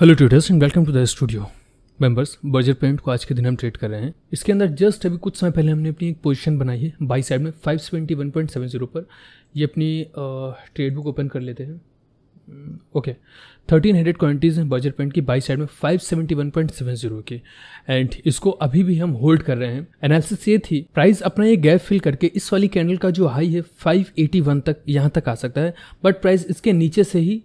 hello tutors and welcome to the studio members Berger paint को आज के दिन हम ट्रेड कर रहे हैं इसके अंदर जस्ट अभी कुछ समय पहले हमने अपनी एक पोजीशन बनाई है बाई साइड में five seventy one point seven zero पर ये अपनी ट्रेड बुक ओपन कर लेते हैं ओके थर्टीन हंड्रेड क्वान्टीज हैं बर्जर पेंट की बाई साइड में five seventy one point seven zero की एंड इसको अभी भी हम होल्ड कर रहे हैं एनालिसिस ये थी प्राइस अपना ये गैप फिल करके इस वाली कैंडल का जो हाई है फाइव एटी वन तक यहाँ तक आ सकता है बट प्राइस इसके नीचे से ही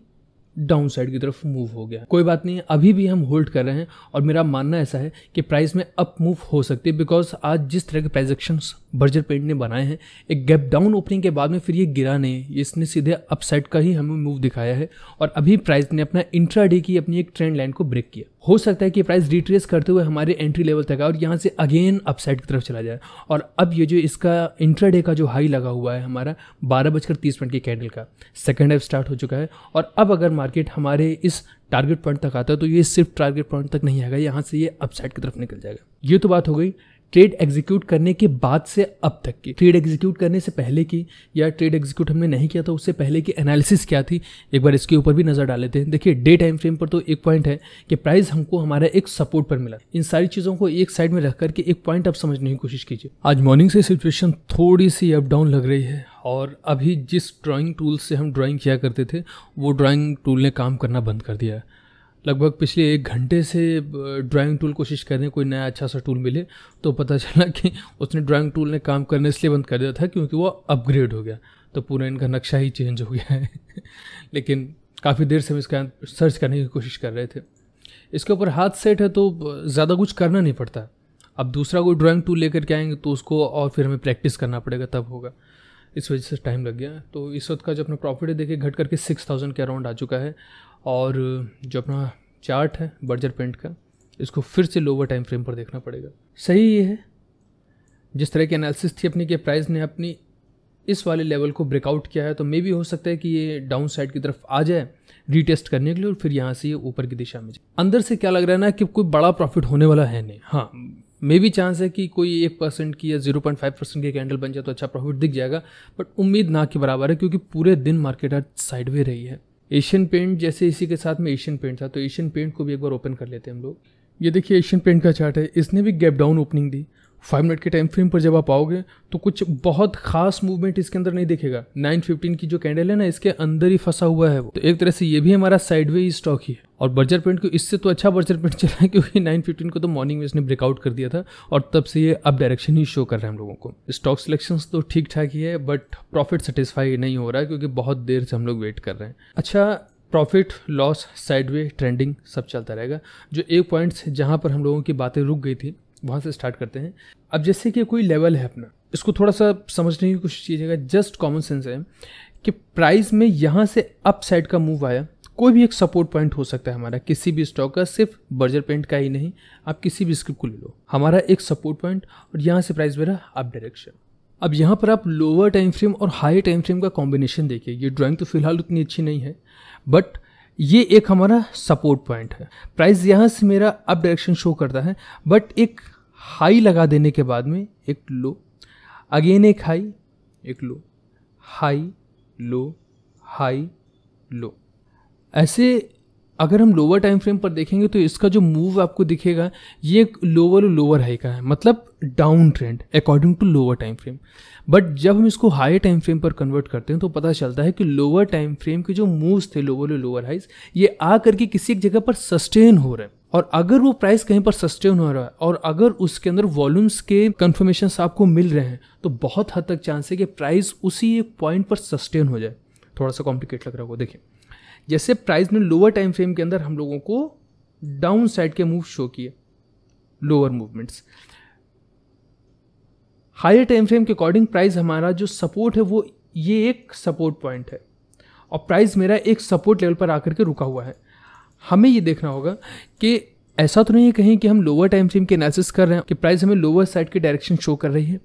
डाउन साइड की तरफ मूव हो गया कोई बात नहीं अभी भी हम होल्ड कर रहे हैं और मेरा मानना ऐसा है कि प्राइस में अप मूव हो सकती है बिकॉज आज जिस तरह के प्रोजेक्शन बर्जर पेंट ने बनाए हैं एक गैप डाउन ओपनिंग के बाद में फिर ये गिरा नहीं इसने सीधे अपसाइड का ही हमें मूव दिखाया है और अभी प्राइस ने अपना इंट्रा डे की अपनी एक ट्रेंड लाइन को ब्रेक किया हो सकता है कि प्राइस रिट्रेस करते हुए हमारे एंट्री लेवल तक आए और यहाँ से अगेन अपसाइड की तरफ चला जाए और अब ये जो इसका इंट्रा डे का जो हाई लगा हुआ है हमारा बारह बजकर तीस मिनट के कैंडल का सेकेंड हाफ स्टार्ट हो चुका है और अब अगर मार्केट हमारे इस टारगेट पॉइंट तक आता है तो ये सिर्फ टारगेट पॉइंट तक नहीं आएगा यहाँ से ये अपसाइड की तरफ निकल जाएगा ये तो बात हो गई ट्रेड एग्जीक्यूट करने के बाद से अब तक की ट्रेड एग्जीक्यूट करने से पहले की या ट्रेड एग्जीक्यूट हमने नहीं किया था उससे पहले की एनालिसिस क्या थी एक बार इसके ऊपर भी नज़र डाल लेते हैं देखिए डे टाइम फ्रेम पर तो एक पॉइंट है कि प्राइस हमको हमारा एक सपोर्ट पर मिला इन सारी चीज़ों को एक साइड में रख करके एक पॉइंट आप समझने की कोशिश कीजिए आज मॉर्निंग से सिचुएशन थोड़ी सी अप डाउन लग रही है और अभी जिस ड्राइंग टूल से हम ड्राइंग किया करते थे वो ड्राइंग टूल ने काम करना बंद कर दिया है लगभग पिछले एक घंटे से ड्राइंग टूल कोशिश कर रहे हैं कोई नया अच्छा सा टूल मिले तो पता चला कि उसने ड्राइंग टूल ने काम करने इसलिए बंद कर दिया था क्योंकि वो अपग्रेड हो गया तो पूरा इनका नक्शा ही चेंज हो गया है लेकिन काफ़ी देर से हम इसका सर्च करने की कोशिश कर रहे थे इसके ऊपर हाथ सेट है तो ज़्यादा कुछ करना नहीं पड़ता अब दूसरा कोई ड्राइंग टूल लेकर के आएंगे तो उसको और फिर हमें प्रैक्टिस करना पड़ेगा तब होगा इस वजह से टाइम लग गया तो इस वक्त का जो अपना प्रॉफिट है देखिए घट करके सिक्स थाउजेंड के अराउंड आ चुका है और जो अपना चार्ट है बर्जर पेंट का इसको फिर से लोअर टाइम फ्रेम पर देखना पड़ेगा सही ये है जिस तरह की एनालिसिस थी अपनी कि प्राइस ने अपनी इस वाले लेवल को ब्रेकआउट किया है तो मे भी हो सकता है कि ये डाउन साइड की तरफ आ जाए रीटेस्ट करने के लिए और फिर यहाँ से ये ऊपर की दिशा में जाए अंदर से क्या लग रहा है ना कि कोई बड़ा प्रॉफिट होने वाला है नहीं हाँ मे भी चांस है कि कोई एक परसेंट की या जीरो पॉइंट फाइव परसेंट की कैंडल बन जाए तो अच्छा प्रॉफिट दिख जाएगा बट उम्मीद ना के बराबर है क्योंकि पूरे दिन मार्केट आज साइडवे रही है एशियन पेंट जैसे इसी के साथ में एशियन पेंट था तो एशियन पेंट को भी एक बार ओपन कर लेते हैं हम लोग ये देखिए एशियन पेंट का चार्ट है इसने भी गैप डाउन ओपनिंग दी फाइव मिनट के टाइम फ्रेम पर जब आप आओगे तो कुछ बहुत खास मूवमेंट इसके अंदर नहीं देखेगा नाइन फिफ्टीन की जो कैंडल है ना इसके अंदर ही फंसा हुआ है वो तो एक तरह से ये भी हमारा साइडवे स्टॉक ही है और बर्जर पेंट को इससे तो अच्छा बर्जर पेंट चला है क्योंकि नाइन फिफ्टीन को तो मॉर्निंग में इसने ब्रेकआउट कर दिया था और तब से ये अब डायरेक्शन ही शो कर रहा है हम लोगों को स्टॉक सिलेक्शन तो ठीक ठाक ही है बट प्रॉफिट सेटिस्फाई नहीं हो रहा है क्योंकि बहुत देर से हम लोग वेट कर रहे हैं अच्छा प्रॉफिट लॉस साइडवे ट्रेंडिंग सब चलता रहेगा जो एक पॉइंट्स जहाँ पर हम लोगों की बातें रुक गई थी वहाँ से स्टार्ट करते हैं अब जैसे कि कोई लेवल है अपना इसको थोड़ा सा समझने की कोशिश कीजिएगा जस्ट कॉमन सेंस है कि प्राइस में यहाँ से अप साइड का मूव आया कोई भी एक सपोर्ट पॉइंट हो सकता है हमारा किसी भी स्टॉक का सिर्फ बर्जर पेंट का ही नहीं आप किसी भी स्क्रिप्ट को ले लो हमारा एक सपोर्ट पॉइंट और यहाँ से प्राइस मेरा अप डायरेक्शन अब यहाँ पर आप लोअर टाइम फ्रेम और हाई टाइम फ्रेम का कॉम्बिनेशन देखिए ये ड्राइंग तो फिलहाल उतनी अच्छी नहीं है बट ये एक हमारा सपोर्ट पॉइंट है प्राइस यहाँ से मेरा अप डायरेक्शन शो करता है बट एक हाई लगा देने के बाद में एक लो अगेन एक हाई एक लो हाई लो हाई लो ऐसे अगर हम लोअर टाइम फ्रेम पर देखेंगे तो इसका जो मूव आपको दिखेगा ये एक लोअर और लोअर हाई का है मतलब down trend according to lower time frame but जब हम इसको हाई टाइम फ्रेम पर कन्वर्ट करते हैं तो पता चलता है कि लोअर टाइम फ्रेम के जो मूव्स थे लोअर और लोअर हाइज ये आ करके किसी एक जगह पर सस्टेन हो रहे हैं और अगर वो प्राइस कहीं पर सस्टेन हो रहा है और अगर उसके अंदर वॉल्यूम्स के कन्फर्मेशन आपको मिल रहे हैं तो बहुत हद तक चांस है कि प्राइस उसी एक पॉइंट पर सस्टेन हो जाए थोड़ा सा कॉम्प्लिकेट लग रहा होगा देखिए जैसे प्राइस ने लोअर टाइम फ्रेम के अंदर हम लोगों को डाउन साइड के मूव शो किए lower movements higher time frame के अकॉर्डिंग प्राइस हमारा जो सपोर्ट है वो ये एक सपोर्ट पॉइंट है और प्राइस मेरा एक सपोर्ट लेवल पर आकर के रुका हुआ है हमें ये देखना होगा कि ऐसा तो नहीं है कहीं कि हम लोअर टाइम फ्रेम के एनालिसिस कर रहे हैं कि प्राइस हमें लोअर साइड की डायरेक्शन शो कर रही है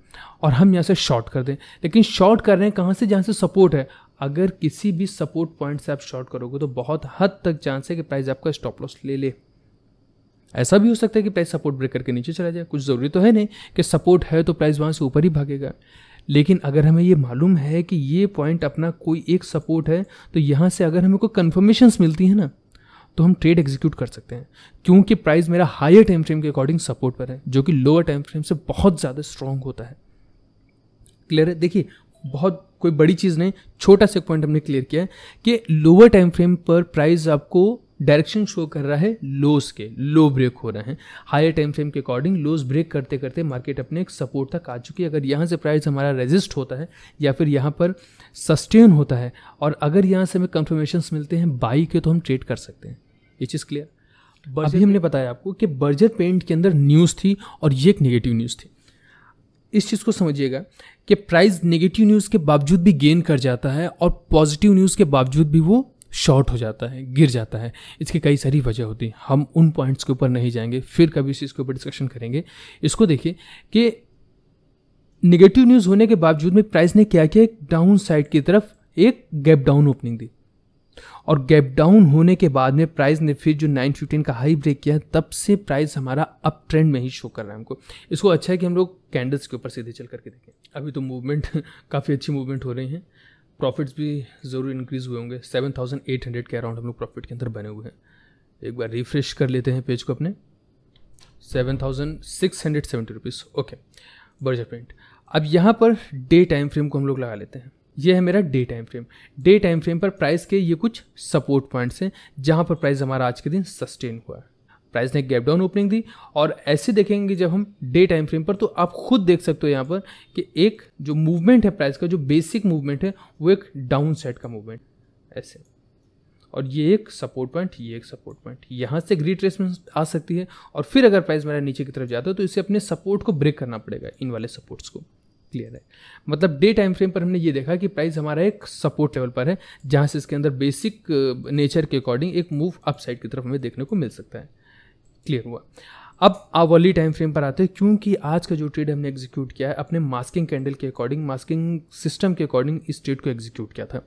और हम यहाँ से शॉर्ट कर दें लेकिन शॉर्ट कर रहे हैं कहाँ से जहाँ से सपोर्ट है अगर किसी भी सपोर्ट पॉइंट से आप शॉर्ट करोगे तो बहुत हद तक चांस है कि प्राइस आपका स्टॉप लॉस ले ले ऐसा भी हो सकता है कि प्राइस सपोर्ट ब्रेक करके नीचे चला जाए कुछ ज़रूरी तो है नहीं कि सपोर्ट है तो प्राइस वहाँ से ऊपर ही भागेगा लेकिन अगर हमें ये मालूम है कि ये पॉइंट अपना कोई एक सपोर्ट है तो यहाँ से अगर हमें कोई कन्फर्मेशंस मिलती है ना तो हम ट्रेड एग्जीक्यूट कर सकते हैं क्योंकि प्राइस मेरा हायर टाइम फ्रेम के अकॉर्डिंग सपोर्ट पर है जो कि लोअर टाइम फ्रेम से बहुत ज़्यादा स्ट्रांग होता है क्लियर है देखिए बहुत कोई बड़ी चीज़ नहीं छोटा सा पॉइंट हमने क्लियर किया है कि लोअर टाइम फ्रेम पर प्राइस आपको डायरेक्शन शो कर रहा है लोस के लो ब्रेक हो रहे हैं हायर टाइम फ्रेम के अकॉर्डिंग लोस ब्रेक करते करते मार्केट अपने एक सपोर्ट तक आ चुकी है अगर यहाँ से प्राइस हमारा रेजिस्ट होता है या फिर यहाँ पर सस्टेन होता है और अगर यहाँ से हमें कंफर्मेशन मिलते हैं बाई के तो हम ट्रेड कर सकते हैं ये चीज़ क्लियर अभी हमने बताया आपको कि बर्जर पेंट के अंदर न्यूज़ थी और ये एक नेगेटिव न्यूज़ थी इस चीज़ को समझिएगा कि प्राइस नेगेटिव न्यूज़ के बावजूद भी गेन कर जाता है और पॉजिटिव न्यूज़ के बावजूद भी वो शॉर्ट हो जाता है गिर जाता है इसकी कई सारी वजह होती है हम उन पॉइंट्स के ऊपर नहीं जाएंगे फिर कभी इस चीज़ के ऊपर डिस्कशन करेंगे इसको देखिए कि नेगेटिव न्यूज़ होने के बावजूद भी प्राइस ने क्या किया डाउन साइड की तरफ एक गैप डाउन ओपनिंग दी और गैप डाउन होने के बाद में प्राइस ने फिर जो 915 का हाई ब्रेक किया तब से प्राइस हमारा अप ट्रेंड में ही शो कर रहा है हमको इसको अच्छा है कि हम लोग कैंडल्स के ऊपर सीधे चल करके देखें अभी तो मूवमेंट काफ़ी अच्छी मूवमेंट हो रही हैं प्रॉफिट्स भी ज़रूर इंक्रीज़ हुए होंगे 7,800 के अराउंड हम लोग प्रॉफिट के अंदर बने हुए हैं एक बार रिफ्रेश कर लेते हैं पेज को अपने seven thousand six hundred seventy rupees okay Berger print अब यहाँ पर डे टाइम फ्रेम को हम लोग लगा लेते हैं ये है मेरा day time frame day time frame पर प्राइस के ये कुछ सपोर्ट पॉइंट्स हैं जहाँ पर प्राइस हमारा आज के दिन सस्टेन हुआ है प्राइस ने गैप डाउन ओपनिंग दी और ऐसे देखेंगे जब हम डे टाइम फ्रेम पर तो आप खुद देख सकते हो यहाँ पर कि एक जो मूवमेंट है प्राइस का जो बेसिक मूवमेंट है वो एक डाउन साइड का मूवमेंट ऐसे और ये एक सपोर्ट पॉइंट ये एक सपोर्ट पॉइंट यहाँ से रिट्रेसमेंट आ सकती है और फिर अगर प्राइस मेरा नीचे की तरफ जाता है तो इसे अपने सपोर्ट को ब्रेक करना पड़ेगा इन वाले सपोर्ट्स को क्लियर है मतलब डे टाइम फ्रेम पर हमने ये देखा कि प्राइस हमारा एक सपोर्ट लेवल पर है जहाँ से इसके अंदर बेसिक नेचर uh, के अकॉर्डिंग एक मूव अप साइड की तरफ हमें देखने को मिल सकता है क्लियर हुआ अब आवली टाइम फ्रेम पर आते हैं क्योंकि आज का जो ट्रेड हमने एग्जीक्यूट किया है अपने मास्किंग कैंडल के अकॉर्डिंग मास्किंग सिस्टम के अकॉर्डिंग इस ट्रेड को एग्जीक्यूट किया था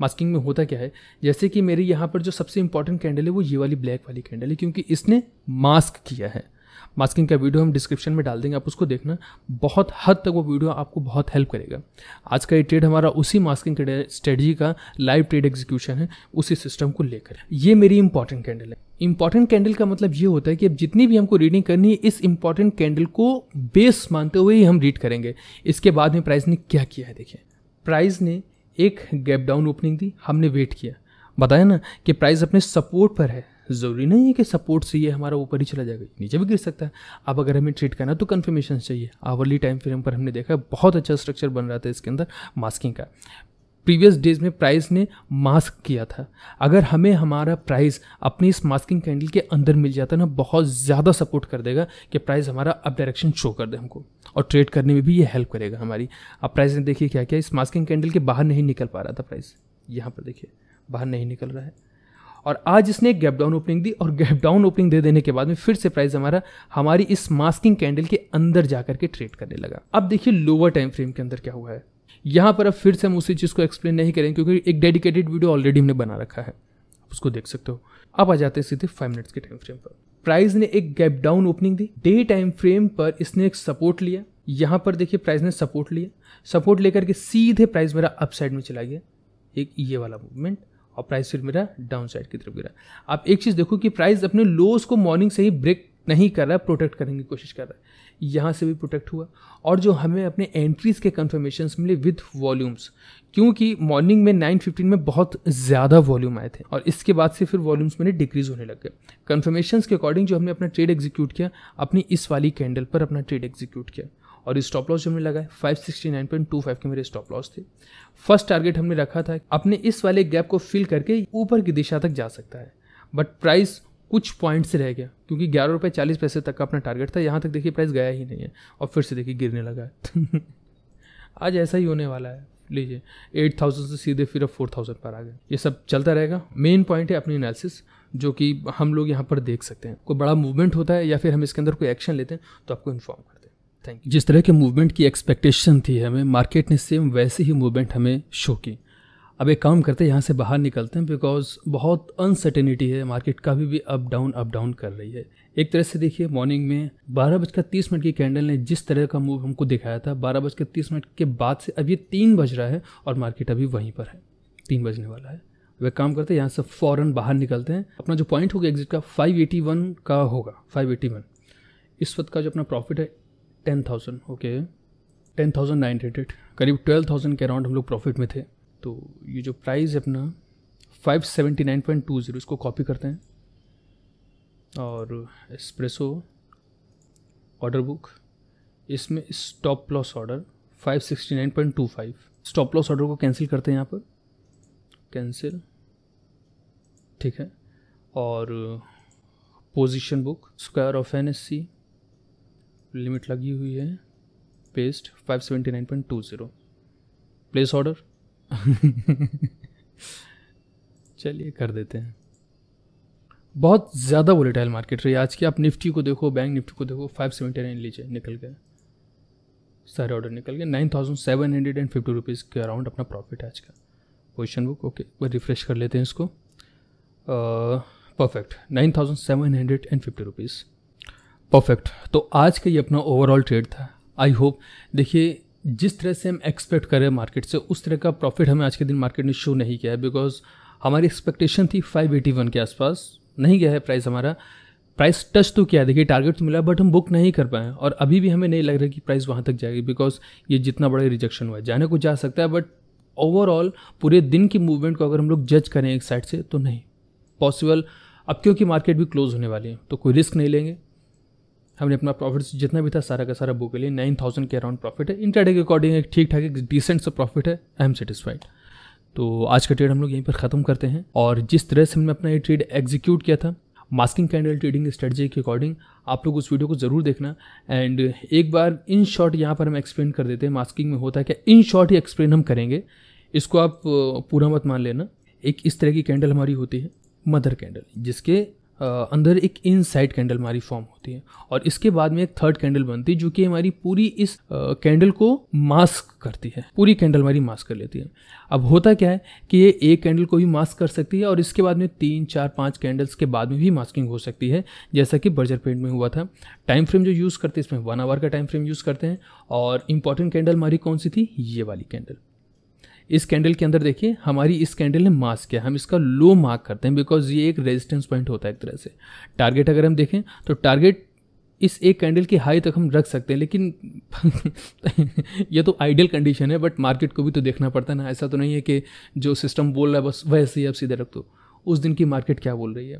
मास्किंग में होता क्या है जैसे कि मेरी यहाँ पर जो सबसे इंपॉर्टेंट कैंडल है वो ये वाली ब्लैक वाली कैंडल है क्योंकि इसने मास्क किया है मास्किंग का वीडियो हम डिस्क्रिप्शन में डाल देंगे आप उसको देखना बहुत हद तक वो वीडियो आपको बहुत हेल्प करेगा आज का ये ट्रेड हमारा उसी मास्किंग स्ट्रेटजी का लाइव ट्रेड एग्जीक्यूशन है उसी सिस्टम को लेकर ये मेरी इंपॉर्टेंट कैंडल है इंपॉर्टेंट कैंडल का मतलब ये होता है कि अब जितनी भी हमको रीडिंग करनी है इस इंपॉर्टेंट कैंडल को बेस मानते हुए ही हम रीड करेंगे इसके बाद में प्राइस ने क्या किया है देखिए प्राइस ने एक गैप डाउन ओपनिंग दी हमने वेट किया बताया ना कि प्राइस अपने सपोर्ट पर है ज़रूरी नहीं है कि सपोर्ट से ये हमारा ऊपर ही चला जाएगा नीचे भी गिर सकता है अब अगर हमें ट्रीट करना तो कन्फर्मेशन चाहिए आवरली टाइम फ्रेम पर हमने देखा बहुत अच्छा स्ट्रक्चर बन रहा था इसके अंदर मास्किंग का प्रीवियस डेज में प्राइस ने मास्क किया था अगर हमें हमारा प्राइस अपनी इस मास्किंग कैंडल के अंदर मिल जाता ना बहुत ज़्यादा सपोर्ट कर देगा कि प्राइस हमारा अब डायरेक्शन शो कर दे हमको और ट्रेड करने में भी ये हेल्प करेगा हमारी अब प्राइस ने देखिए क्या क्या इस मास्किंग कैंडल के बाहर नहीं निकल पा रहा था प्राइस यहाँ पर देखिए बाहर नहीं निकल रहा है और आज इसने एक गैप डाउन ओपनिंग दी और गैप डाउन ओपनिंग दे देने के बाद में फिर से प्राइस हमारा हमारी इस मास्किंग कैंडल के अंदर जाकर के ट्रेड करने लगा अब देखिए लोअर टाइम फ्रेम के अंदर क्या हुआ है यहाँ पर अब फिर से हम उसी चीज़ को एक्सप्लेन नहीं करेंगे क्योंकि एक डेडिकेटेड वीडियो ऑलरेडी हमने बना रखा है उसको देख सकते हो अब आ जाते हैं सीधे फाइव मिनट्स के टाइम फ्रेम पर प्राइस ने एक गैप डाउन ओपनिंग दी डे टाइम फ्रेम पर इसने एक सपोर्ट लिया यहाँ पर देखिए प्राइस ने सपोर्ट लिया सपोर्ट लेकर के सीधे प्राइस मेरा अपसाइड में चला गया एक ये वाला मूवमेंट और प्राइस फिर मेरा डाउन साइड की तरफ गिरा आप एक चीज़ देखो कि प्राइस अपने लोस को मॉर्निंग से ही ब्रेक नहीं कर रहा है प्रोटेक्ट करने की कोशिश कर रहा है यहाँ से भी प्रोटेक्ट हुआ और जो हमें अपने एंट्रीज़ के कन्फर्मेशन मिले विथ वॉल्यूम्स क्योंकि मॉर्निंग में 9:15 में बहुत ज़्यादा वॉल्यूम आए थे और इसके बाद से फिर वॉल्यूम्स मेरे डिक्रीज़ होने लग गए कन्फर्मेशन के अकॉर्डिंग जो हमने अपना ट्रेड एग्जीक्यूट किया अपनी इस वाली कैंडल पर अपना ट्रेड एग्जीक्यूट किया और स्टॉप लॉस जो हमने लगाए 569.25 के मेरे स्टॉप लॉस थे फर्स्ट टारगेट हमने रखा था अपने इस वाले गैप को फिल करके ऊपर की दिशा तक जा सकता है बट प्राइस कुछ पॉइंट से रह गया क्योंकि ग्यारह रुपये चालीस पैसे तक का अपना टारगेट था यहाँ तक देखिए प्राइस गया ही नहीं है और फिर से देखिए गिरने लगा है आज ऐसा ही होने वाला है लीजिए एट थाउजेंड से सीधे फिर अब फोर थाउजेंड पर आ गए ये सब चलता रहेगा मेन पॉइंट है अपनी एनालिसिस जो कि हम लोग यहाँ पर देख सकते हैं कोई बड़ा मूवमेंट होता है या फिर हम इसके अंदर कोई एक्शन लेते हैं तो आपको इन्फॉर्म करते हैं थैंक यू जिस तरह के मूवमेंट की एक्सपेक्टेशन थी हमें मार्केट ने सेम वैसे ही मूवमेंट हमें शो की अब एक काम करते हैं यहाँ से बाहर निकलते हैं बिकॉज बहुत अनसर्टेनिटी है मार्केट का भी अप डाउन अप डाउन कर रही है एक तरह से देखिए मॉर्निंग में बारह बजकर तीस मिनट की कैंडल ने जिस तरह का मूव हमको दिखाया था बारह बजकर तीस मिनट के बाद से अभी तीन बज रहा है और मार्केट अभी वहीं पर है तीन बजने वाला है वह काम करते हैं यहाँ से फ़ौरन बाहर निकलते हैं अपना जो पॉइंट होगा एग्जिट का फाइव का होगा फाइव इस वक्त का जो अपना प्रॉफिट है ten thousand okay ten thousand nine hundred करीब ट्वेल्व थाउजेंड के अराउंड हम लोग प्रॉफिट में थे तो ये जो प्राइस है अपना five seventy nine point two zero इसको कॉपी करते हैं और एस्प्रेसो ऑर्डर बुक इसमें stop loss order five sixty nine point two five stop loss order को कैंसिल करते हैं यहाँ पर कैंसिल ठीक है और position book square off N S C limit लगी हुई है पेस्ट 579.20 प्लेस ऑर्डर चलिए कर देते हैं बहुत ज़्यादा वोलेटाइल मार्केट रही आज की आप निफ्टी को देखो बैंक निफ्टी को देखो फाइव सेवेंटी नाइन लीजिए निकल गए सारे ऑर्डर निकल गए nine thousand seven hundred and fifty rupees के अराउंड अपना प्रॉफिट है आज का क्वेश्चन बुक ओके वह रिफ्रेश कर लेते हैं इसको perfect nine thousand seven hundred and fifty rupees perfect तो आज का ये अपना ओवरऑल ट्रेड था आई होप देखिए जिस तरह से हम एक्सपेक्ट करें मार्केट से उस तरह का प्रॉफिट हमें आज के दिन मार्केट ने शो नहीं किया है बिकॉज हमारी एक्सपेक्टेशन थी फाइव एटी वन के आसपास नहीं गया है प्राइस हमारा प्राइस टच तो किया देखिए टारगेट तो मिला बट हम बुक नहीं कर पाए और अभी भी हमें नहीं लग रहा कि प्राइस वहाँ तक जाएगी बिकॉज ये जितना बड़ा रिजेक्शन हुआ है जाने को जा सकता है बट ओवरऑल पूरे दिन की मूवमेंट को अगर हम लोग जज करें एक साइड से तो नहीं पॉसिबल अब क्योंकि मार्केट भी क्लोज होने वाली है तो कोई रिस्क नहीं लेंगे हमने अपना प्रॉफिट जितना भी था सारा का सारा बुक के लिए नाइन थाउजेंड के अराउंड प्रॉफिट है इंटरडे के अकॉर्डिंग एक ठीक ठाक एक डिसेंट सा प्रॉफिट है आई एम सेटिस्फाइड तो आज का ट्रेड हम लोग यहीं पर ख़त्म करते हैं और जिस तरह से हमने अपना ये ट्रेड एग्जीक्यूट किया था मास्किंग कैंडल ट्रेडिंग स्ट्रेटजी के अकॉर्डिंग आप लोग उस वीडियो को ज़रूर देखना एंड एक बार इन शॉर्ट यहाँ पर हम एक्सप्लेन कर देते हैं मास्किंग में होता है क्या इन शॉर्ट ही एक्सप्लेन हम करेंगे इसको आप पूरा मत मान लेना एक इस तरह की कैंडल हमारी होती है मदर कैंडल जिसके अंदर एक साइड कैंडल हमारी फॉर्म होती है और इसके बाद में एक थर्ड कैंडल बनती है जो कि हमारी पूरी इस कैंडल को मास्क करती है पूरी कैंडल हमारी मास्क कर लेती है अब होता क्या है कि ये एक कैंडल को भी मास्क कर सकती है और इसके बाद में तीन चार पाँच कैंडल्स के बाद में भी मास्किंग हो सकती है जैसा कि बर्जर पेंट में हुआ था टाइम फ्रेम जो यूज़ करते हैं इसमें वन आवर का टाइम फ्रेम यूज़ करते हैं और इंपॉर्टेंट कैंडल हमारी कौन सी थी ये वाली कैंडल इस कैंडल के अंदर देखिए हमारी इस कैंडल ने मास किया हम इसका लो मार्क करते हैं बिकॉज ये एक रेजिस्टेंस पॉइंट होता है एक तरह से टारगेट अगर हम देखें तो टारगेट इस एक कैंडल की हाई तक हम रख सकते हैं लेकिन ये तो आइडियल कंडीशन है बट मार्केट को भी तो देखना पड़ता है ना ऐसा तो नहीं है कि जो सिस्टम बोल रहा है बस वैसे ही आप सीधे रख दो उस दिन की मार्केट क्या बोल रही है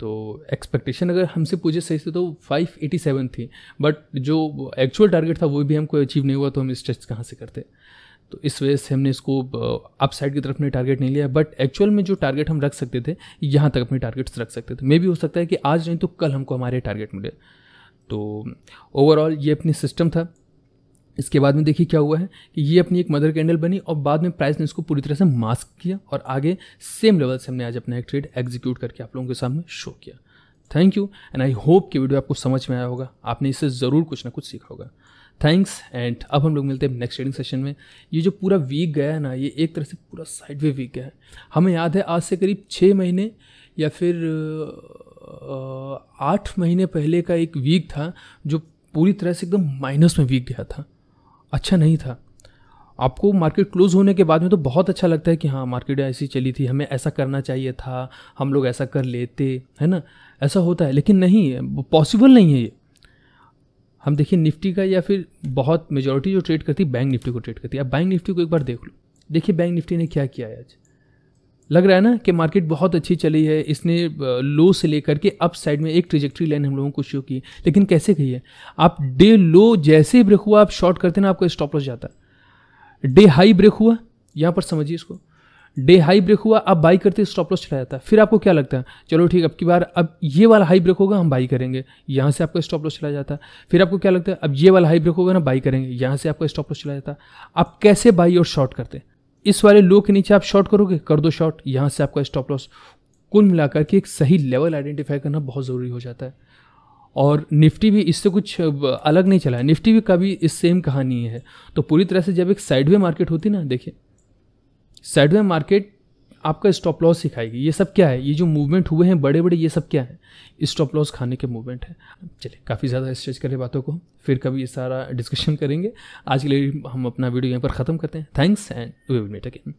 तो एक्सपेक्टेशन अगर हमसे पूछे सही से तो 587 थी बट जो एक्चुअल टारगेट था वो भी हमको अचीव नहीं हुआ तो हम स्ट्रेच कहाँ से करते तो इस वजह से हमने इसको अपसाइड की तरफ ने टारगेट नहीं लिया बट एक्चुअल में जो टारगेट हम रख सकते थे यहाँ तक अपने टारगेट्स रख सकते थे मे भी हो सकता है कि आज नहीं तो कल हमको हमारे टारगेट मिले तो ओवरऑल ये अपनी सिस्टम था इसके बाद में देखिए क्या हुआ है कि ये अपनी एक मदर कैंडल बनी और बाद में प्राइस ने इसको पूरी तरह से मास्क किया और आगे सेम लेवल से हमने आज अपना एक ट्रेड एग्जीक्यूट करके आप लोगों के सामने शो किया thank you and I hope कि वीडियो आपको समझ में आया होगा आपने इससे ज़रूर कुछ ना कुछ सीखा होगा थैंक्स एंड अब हम लोग मिलते हैं नेक्स्ट ट्रेडिंग सेशन में ये जो पूरा वीक गया है ना ये एक तरह से पूरा साइड वे वीक गया है हमें याद है आज से करीब छः महीने या फिर आठ महीने पहले का एक वीक था जो पूरी तरह से एकदम माइनस में वीक गया था अच्छा नहीं था आपको मार्केट क्लोज होने के बाद में तो बहुत अच्छा लगता है कि हाँ मार्केट ऐसी चली थी हमें ऐसा करना चाहिए था हम लोग ऐसा कर लेते है ना ऐसा होता है लेकिन नहीं पॉसिबल नहीं है ये हम देखिए निफ्टी का या फिर बहुत मेजोरिटी जो ट्रेड करती है बैंक निफ्टी को ट्रेड करती है अब बैंक निफ्टी को एक बार देख लो देखिए बैंक निफ्टी ने क्या किया है आज लग रहा है ना कि मार्केट बहुत अच्छी चली है इसने लो से लेकर के अप साइड में एक ट्रिजेक्ट्री लाइन हम लोगों को शो की लेकिन कैसे कही है आप डे लो जैसे ब्रेक हुआ आप शॉर्ट करते ना आपका स्टॉप लॉस जाता है डे हाई ब्रेक हुआ यहाँ पर समझिए इसको डे हाई ब्रेक हुआ आप बाई करते स्टॉप लॉस चला जाता है फिर आपको क्या लगता है चलो ठीक अब की बार अब ये वाला हाई ब्रेक होगा हम बाई करेंगे यहाँ से आपका स्टॉप लॉस चला जाता है फिर आपको क्या लगता है अब ये वाला हाई ब्रेक होगा ना बाई करेंगे यहाँ से आपका स्टॉप लॉस चला जाता है आप कैसे बाई और शॉर्ट करते इस वाले लो के नीचे आप शॉर्ट करोगे कर दो शॉर्ट यहाँ से आपका स्टॉप लॉस कुल मिलाकर के एक सही लेवल आइडेंटिफाई करना बहुत ज़रूरी हो जाता है और निफ्टी भी इससे कुछ अलग नहीं चला है निफ्टी भी का भी इस सेम कहानी है तो पूरी तरह से जब एक साइडवे मार्केट होती ना देखिए साइडवे मार्केट आपका स्टॉप लॉस सिखाएगी ये सब क्या है ये जो मूवमेंट हुए हैं बड़े बड़े ये सब क्या है स्टॉप लॉस खाने के मूवमेंट है चलिए काफ़ी ज़्यादा स्ट्रेच करें बातों को फिर कभी ये सारा डिस्कशन करेंगे आज के लिए हम अपना वीडियो यहीं पर ख़त्म करते हैं thanks and we will meet again